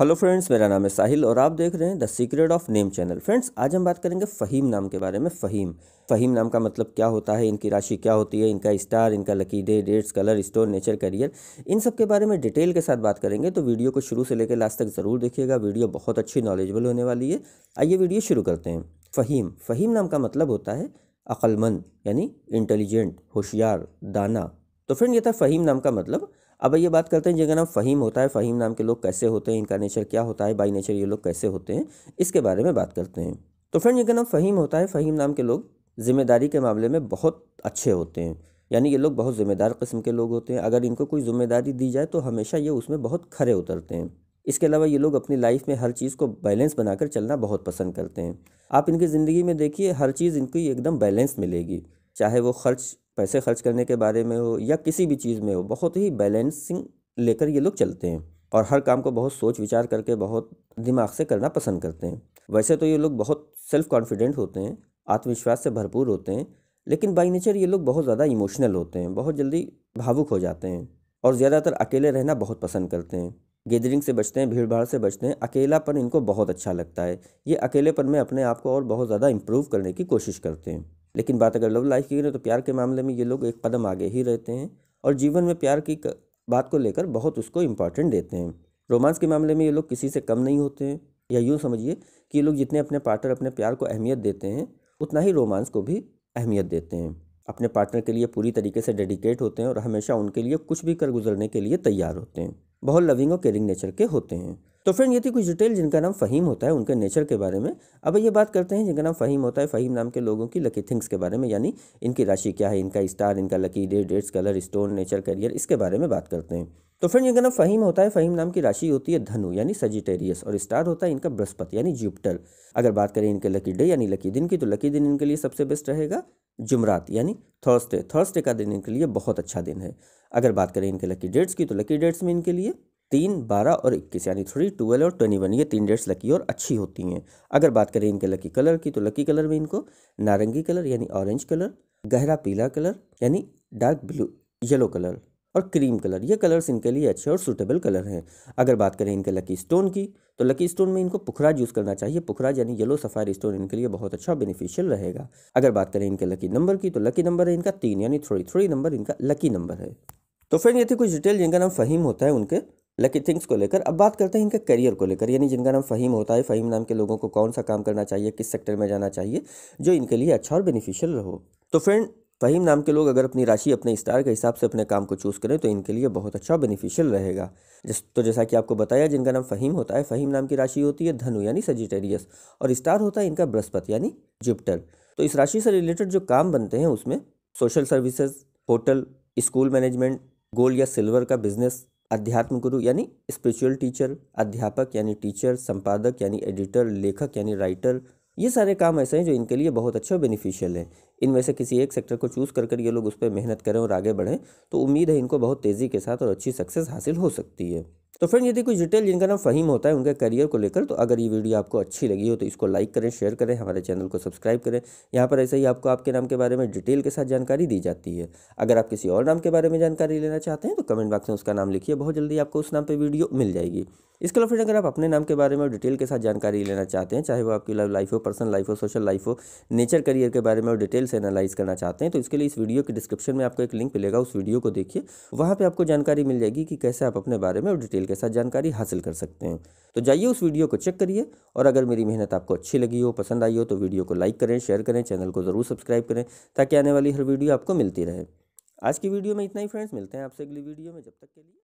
hello friends मेरा नाम है साहिल और आप देख रहे हैं the secret of name channel friends आज हम बात करेंगे फ़हीम नाम के बारे में फ़हीम फ़हीम नाम का मतलब क्या होता है इनकी राशि क्या होती है इनका स्टार इनका lucky day dates colour store nature career इन सब के बारे में डिटेल के साथ बात करेंगे तो वीडियो को शुरू से लेकर लास्ट तक ज़रूर देखिएगा वीडियो बहुत अच्छी नॉलेजबल होने वाली है आइए वीडियो शुरू करते हैं फ़हीम फ़हीम नाम का मतलब होता है अक्लमंद यानी इंटेलिजेंट होशियार दाना तो फ्रेंड ये था फ़हीम नाम का मतलब अब ये बात करते हैं जिनका नाम फ़हीम होता है फ़हीम नाम के लोग कैसे होते हैं इनका नेचर क्या होता है बाई नेचर ये लोग कैसे होते हैं इसके बारे में बात करते हैं तो फ्रेंड जिनका नाम फ़हीम होता है फ़हीम नाम के लोग जिम्मेदारी के मामले में बहुत अच्छे होते हैं यानी ये लोग बहुत ज़िम्मेदार किस्म के लोग होते हैं अगर इनको कोई ज़िम्मेदारी दी जाए तो हमेशा ये उसमें बहुत खरे उतरते हैं इसके अलावा ये लोग अपनी लाइफ में हर चीज़ को बैलेंस बनाकर चलना बहुत पसंद करते हैं आप इनकी ज़िंदगी में देखिए हर चीज़ इनकी एकदम बैलेंस मिलेगी चाहे वो खर्च पैसे खर्च करने के बारे में हो या किसी भी चीज़ में हो बहुत ही बैलेंसिंग लेकर ये लोग चलते हैं और हर काम को बहुत सोच विचार करके बहुत दिमाग से करना पसंद करते हैं वैसे तो ये लोग बहुत सेल्फ कॉन्फिडेंट होते हैं आत्मविश्वास से भरपूर होते हैं लेकिन बाई नेचर ये लोग बहुत ज़्यादा इमोशनल होते हैं बहुत जल्दी भावुक हो जाते हैं और ज़्यादातर अकेले रहना बहुत पसंद करते हैं गैदरिंग से बचते हैं भीड़ भाड़ से बचते हैं अकेलापन इनको बहुत अच्छा लगता है ये अकेलेपन में अपने आप को और बहुत ज़्यादा इम्प्रूव करने की कोशिश करते हैं लेकिन बात अगर लव लाइफ की करें तो प्यार के मामले में ये लोग एक कदम आगे ही रहते हैं और जीवन में प्यार की बात को लेकर बहुत उसको इम्पॉर्टेंट देते हैं रोमांस के मामले में ये लोग किसी से कम नहीं होते हैं या यूँ समझिए कि ये लोग जितने अपने पार्टनर अपने प्यार को अहमियत देते हैं उतना ही रोमांस को भी अहमियत देते हैं अपने पार्टनर के लिए पूरी तरीके से डेडिकेट होते हैं और हमेशा उनके लिए कुछ भी कर गुजरने के लिए तैयार होते हैं बहुत लविंग और केयरिंग नेचर के होते हैं तो फ्रेंड ये थी कुछ डिटेल जिनका नाम फ़हीम होता है उनके नेचर के बारे में अब ये बात करते हैं जिनका नाम फ़हीम होता है फ़हीम नाम के लोगों की लकी थिंग्स के बारे में यानी इनकी राशि क्या है इनका स्टार इनका lucky date dates colour stone nature career इसके बारे में बात करते हैं तो फ्रेंड इनका नाम फ़हीम होता है फ़हीम नाम की राशि होती है धनु यानी सजिटेरियस और स्टार होता है इनका बृहस्पति यानी जुपिटर अगर बात करें इनके लकी डे यानी लकी दिन की तो लकी दिन इनके लिए सबसे बेस्ट रहेगा जुमरात यानी थर्सडे थर्सडे का दिन इनके लिए बहुत अच्छा दिन है अगर बात करें इनके लकी डेट्स की तो लकी डेट्स में इनके लिए तीन बारह और इक्कीस यानी थ्री ट्वेल्व और ट्वेंटी वन ये तीन डेट्स लकी और अच्छी होती हैं अगर बात करें इनके लकी कलर की तो लकी कलर में इनको नारंगी कलर यानी ऑरेंज कलर गहरा पीला कलर यानी डार्क ब्लू येलो कलर और क्रीम कलर ये कलर्स इनके लिए अच्छे और सूटेबल कलर हैं अगर बात करें इनके लकी स्टोन की तो लकी स्टोन में इनको पुखराज यूज़ करना चाहिए पुखराज यानी येलो सफ़ायर स्टोन इनके लिए बहुत अच्छा बेनिफिशियल रहेगा अगर बात करें इनके लकी नंबर की तो लकी नंबर है इनका तीन यानी थ्री थ्री नंबर इनका लकी नंबर है तो फ्रेंड ये थी कुछ डिटेल जिनका नाम फ़हीम होता है उनके लकी थिंग्स को लेकर अब बात करते हैं इनके करियर को लेकर यानी जिनका नाम फ़हीम होता है फ़हीम नाम के लोगों को कौन सा काम करना चाहिए किस सेक्टर में जाना चाहिए जो इनके लिए अच्छा और बेनिफिशियल रहो तो फ्रेंड फ़हीम नाम के लोग अगर अपनी राशि अपने स्टार के हिसाब से अपने काम को चूज़ करें तो इनके लिए बहुत अच्छा बेनिफिशियल रहेगा जिस तो जैसा कि आपको बताया जिनका नाम फ़हीम होता है फ़हीम नाम की राशि होती है धनु यानी सजिटेरियस और स्टार होता है इनका बृहस्पति यानी जुपिटर तो इस राशि से रिलेटेड जो काम बनते हैं उसमें social services hotel school management gold या सिल्वर का बिजनेस अध्यात्म गुरु यानी स्पिरिचुअल टीचर अध्यापक यानी टीचर संपादक यानी एडिटर लेखक यानी राइटर ये सारे काम ऐसे हैं जो इनके लिए बहुत अच्छे और बेनिफिशियल हैं इनमें से किसी एक सेक्टर को चूज़ कर कर ये लोग उस पर मेहनत करें और आगे बढ़ें तो उम्मीद है इनको बहुत तेज़ी के साथ और अच्छी सक्सेस हासिल हो सकती है तो फ्रेंड यदि कोई डिटेल जिनका नाम फ़हीम होता है उनके करियर को लेकर तो अगर ये वीडियो आपको अच्छी लगी हो तो इसको लाइक करें शेयर करें हमारे चैनल को सब्सक्राइब करें यहाँ पर ऐसे ही आपको आपके नाम के बारे में डिटेल के साथ जानकारी दी जाती है अगर आप किसी और नाम के बारे में जानकारी लेना चाहते हैं तो कमेंट बॉक्स में उसका नाम लिखिए बहुत जल्दी आपको उस नाम पर वीडियो मिल जाएगी इसके अलावा फ्रेंड अगर आप अपने नाम के बारे में डिटेल के साथ जानकारी लेना चाहते हैं चाहे वो आपकी लव लाइफ हो पर्सनल लाइफ हो सोशल लाइफ हो नेचर करियर के बारे में और डिटेल से एनालाइज करना चाहते हैं तो इसके लिए इस वीडियो के डिस्क्रिप्शन में आपको एक लिंक मिलेगा उस वीडियो को देखिए वहाँ पर आपको जानकारी मिल जाएगी कि कैसे आप अपने बारे में और डिटेल के साथ जानकारी हासिल कर सकते हैं तो जाइए उस वीडियो को चेक करिए और अगर मेरी मेहनत आपको अच्छी लगी हो पसंद आई हो तो वीडियो को लाइक करें शेयर करें चैनल को ज़रूर सब्सक्राइब करें ताकि आने वाली हर वीडियो आपको मिलती रहे आज की वीडियो में इतना ही फ्रेंड्स मिलते हैं आपसे अगली वीडियो में जब तक के लिए